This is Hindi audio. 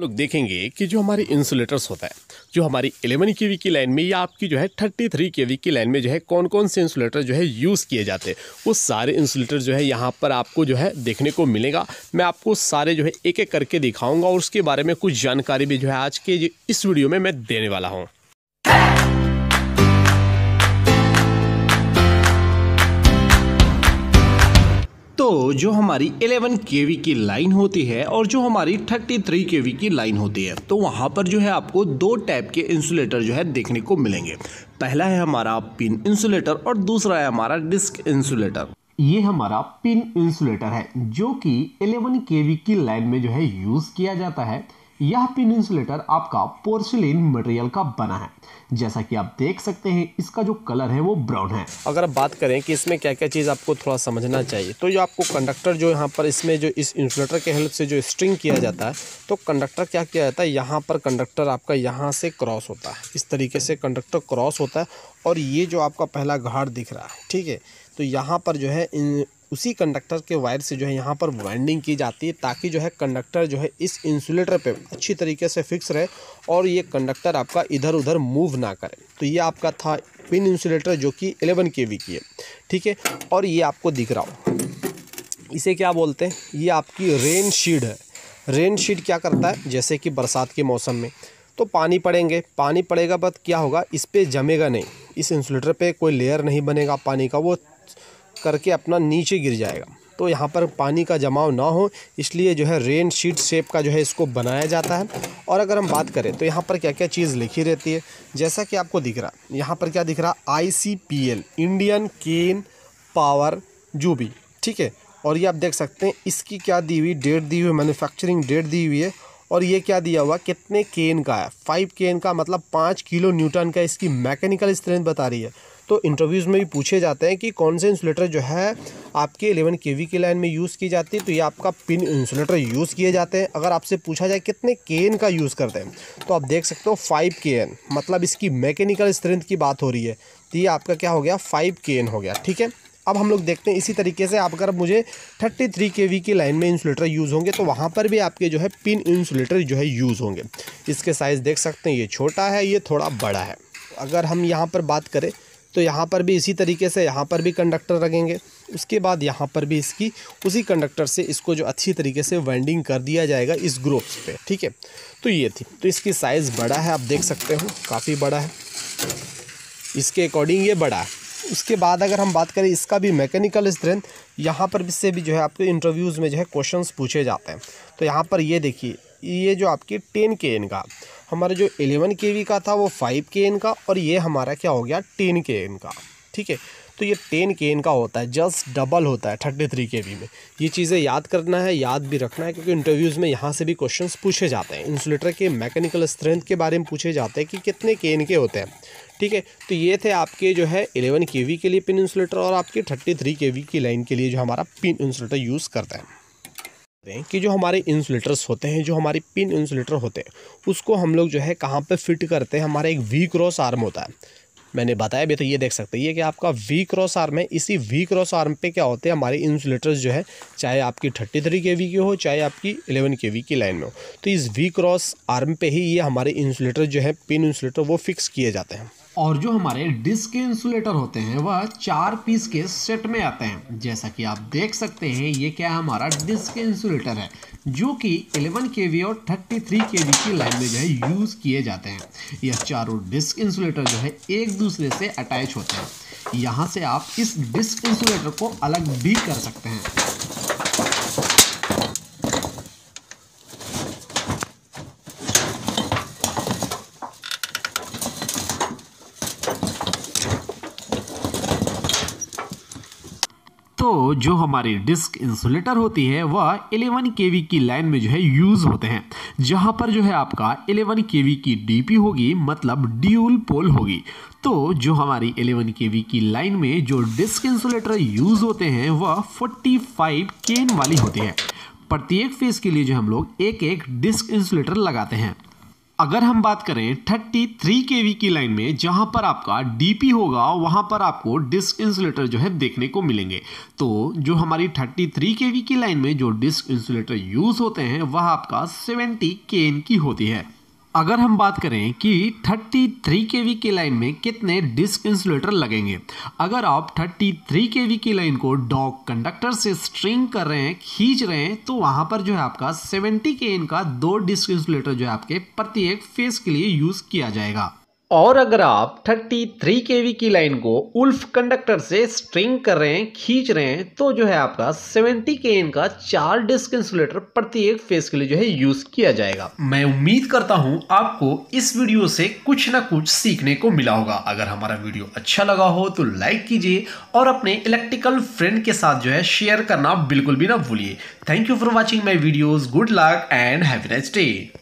लोग देखेंगे कि जो हमारे इंसुलेटर्स होता है जो हमारी 11 के की लाइन में या आपकी जो है 33 के की लाइन में जो है कौन कौन से इंसुलेटर जो है यूज़ किए जाते हैं वो सारे इंसुलेटर जो है यहाँ पर आपको जो है देखने को मिलेगा मैं आपको सारे जो है एक एक करके दिखाऊँगा और उसके बारे में कुछ जानकारी भी जो है आज के इस वीडियो में मैं देने वाला हूँ तो जो हमारी 11 के की लाइन होती है और जो हमारी 33 के की लाइन होती है तो वहाँ पर जो है आपको दो टाइप के इंसुलेटर जो है देखने को मिलेंगे पहला है हमारा पिन इंसुलेटर और दूसरा है हमारा डिस्क इंसुलेटर ये हमारा पिन इंसुलेटर है जो कि 11 के की लाइन में जो है यूज़ किया जाता है यह पिन इंसुलेटर आपका पोर्सिलिन मटेरियल का बना है जैसा कि आप देख सकते हैं इसका जो कलर है वो ब्राउन है अगर आप बात करें कि इसमें क्या क्या चीज़ आपको थोड़ा समझना चाहिए तो जो आपको कंडक्टर जो यहाँ पर इसमें जो इस इंसुलेटर के हेल्प से जो स्ट्रिंग किया जाता है तो कंडक्टर क्या किया जाता है यहाँ पर कंडक्टर आपका यहाँ से क्रॉस होता है इस तरीके से कंडक्टर क्रॉस होता है और ये जो आपका पहला घाट दिख रहा है ठीक है तो यहाँ पर जो है उसी कंडक्टर के वायर से जो है यहाँ पर वाइंडिंग की जाती है ताकि जो है कंडक्टर जो है इस इंसुलेटर पे अच्छी तरीके से फिक्स रहे और ये कंडक्टर आपका इधर उधर मूव ना करे तो ये आपका था पिन इंसुलेटर जो कि एलेवन के की है ठीक है और ये आपको दिख रहा हो इसे क्या बोलते हैं ये आपकी रेन शीड है रेन शीड क्या करता है जैसे कि बरसात के मौसम में तो पानी पड़ेंगे पानी पड़ेगा बट क्या होगा इस पर जमेगा नहीं इस इंसुलेटर पर कोई लेयर नहीं बनेगा पानी का वो करके अपना नीचे गिर जाएगा तो यहाँ पर पानी का जमाव ना हो इसलिए जो है रेन शीट शेप का जो है इसको बनाया जाता है और अगर हम बात करें तो यहाँ पर क्या क्या चीज़ लिखी रहती है जैसा कि आपको दिख रहा है यहाँ पर क्या दिख रहा आई इंडियन केन पावर जूबी ठीक है और ये आप देख सकते हैं इसकी क्या दी हुई डेट दी हुई मैन्युफैक्चरिंग डेट दी हुई है और ये क्या दिया हुआ कितने केन का है फाइव केन का मतलब पाँच किलो न्यूटन का इसकी मैकेनिकल स्ट्रेंथ बता रही है तो इंटरव्यूज़ में भी पूछे जाते हैं कि कौन से इंसुलेटर जो है आपके एलेवन के वी की लाइन में यूज़ की जाती है तो ये आपका पिन इंसुलेटर यूज़ किए जाते हैं अगर आपसे पूछा जाए कितने के का यूज़ करते हैं तो आप देख सकते हो फाइव के मतलब इसकी मैकेनिकल स्ट्रेंथ की बात हो रही है तो ये आपका क्या हो गया फाइव के हो गया ठीक है अब हम लोग देखते हैं इसी तरीके से आप अगर मुझे 33 थ्री के वी की लाइन में इंसुलेटर यूज़ होंगे तो वहाँ पर भी आपके जो है पिन इंसुलेटर जो है यूज़ होंगे इसके साइज़ देख सकते हैं ये छोटा है ये थोड़ा बड़ा है अगर हम यहाँ पर बात करें तो यहाँ पर भी इसी तरीके से यहाँ पर भी कंडक्टर लगेंगे उसके बाद यहाँ पर भी इसकी उसी कंडक्टर से इसको जो अच्छी तरीके से वेंडिंग कर दिया जाएगा इस ग्रोप्स पे ठीक है तो ये थी तो इसकी साइज़ बड़ा है आप देख सकते हो काफ़ी बड़ा है इसके अकॉर्डिंग ये बड़ा है उसके बाद अगर हम बात करें इसका भी मैकेनिकल स्ट्रेंथ यहाँ पर से भी जो है आपके इंटरव्यूज़ में जो है क्वेश्चंस पूछे जाते हैं तो यहाँ पर ये देखिए ये जो आपकी टेन के एन का हमारा जो एलेवन के वी का था वो फाइव के एन का और ये हमारा क्या हो गया टेन के एन का ठीक है तो ये टेन के एन का होता है जस्ट डबल होता है थर्टी थ्री के वी में ये चीज़ें याद करना है याद भी रखना है क्योंकि इंटरव्यूज़ में यहाँ से भी क्वेश्चन पूछे जाते हैं इंसुलेटर के मैकेनिकल स्ट्रेंथ के बारे में पूछे जाते हैं कि कितने के एन के होते हैं ठीक है तो ये थे आपके जो है एलेवन के वी के लिए पिन इंसुलेटर और आपके थर्टी थ्री के वी की लाइन के लिए जो हमारा पिन इंसुलेटर यूज़ करता है हैं कि जो हमारे इंसुलेटर्स होते हैं जो हमारी पिन इंसुलेटर होते हैं उसको हम लोग जो है कहाँ पे फिट करते हैं हमारा एक वी क्रॉस आर्म होता है मैंने बताया भी तो ये देख सकते हैं कि आपका वी क्रॉस आर्म है इसी वी क्रॉस आर्म पे क्या होते हैं हमारे इंसुलेटर्स जो है चाहे आपकी थर्टी थ्री के वी की हो चाहे आपकी एलेवन के वी की लाइन में हो तो इस वी क्रॉस आर्म पे ही ये हमारे इंसुलेटर जो है पिन इंसुलेटर वो फिक्स किए जाते हैं और जो हमारे डिस्क के इंसुलेटर होते हैं वह चार पीस के सेट में आते हैं जैसा कि आप देख सकते हैं ये क्या हमारा डिस्क इंसुलेटर है जो कि 11 के और 33 के की लाइन में जो है यूज़ किए जाते हैं यह चारों डिस्क इंसुलेटर जो है एक दूसरे से अटैच होते हैं यहाँ से आप इस डिस्क इंसुलेटर को अलग भी कर सकते हैं तो जो हमारी डिस्क इंसुलेटर होती है वह 11 के की लाइन में जो है यूज़ होते हैं जहाँ पर जो है आपका 11 के की डीपी होगी मतलब ड्यूल पोल होगी तो जो हमारी 11 के की लाइन में जो डिस्क इंसुलेटर यूज़ होते हैं वह 45 केन वाली होती है प्रत्येक फेज के लिए जो हम लोग एक एक डिस्क इंसुलेटर लगाते हैं अगर हम बात करें 33 के वी की लाइन में जहां पर आपका डीपी होगा वहां पर आपको डिस्क इंसुलेटर जो है देखने को मिलेंगे तो जो हमारी 33 के वी की लाइन में जो डिस्क इंसुलेटर यूज़ होते हैं वह आपका 70 के की होती है अगर हम बात करें कि 33 थ्री के की लाइन में कितने डिस्क इंसुलेटर लगेंगे अगर आप 33 थ्री के की लाइन को डॉग कंडक्टर से स्ट्रिंग कर रहे हैं खींच रहे हैं तो वहाँ पर जो है आपका 70 के इनका दो डिस्क इंसुलेटर जो है आपके प्रत्येक फेस के लिए यूज़ किया जाएगा और अगर आप 33 वी की लाइन को उल्फ कंडक्टर से स्ट्रिंग कर रहे हैं खींच रहे हैं तो जो है आपका 70 के का चार डिस्क इंसुलेटर प्रत्येक फेस के लिए जो है यूज किया जाएगा मैं उम्मीद करता हूं आपको इस वीडियो से कुछ ना कुछ सीखने को मिला होगा अगर हमारा वीडियो अच्छा लगा हो तो लाइक कीजिए और अपने इलेक्ट्रिकल फ्रेंड के साथ जो है शेयर करना बिल्कुल भी ना भूलिए thank you for watching my videos good luck and have a nice day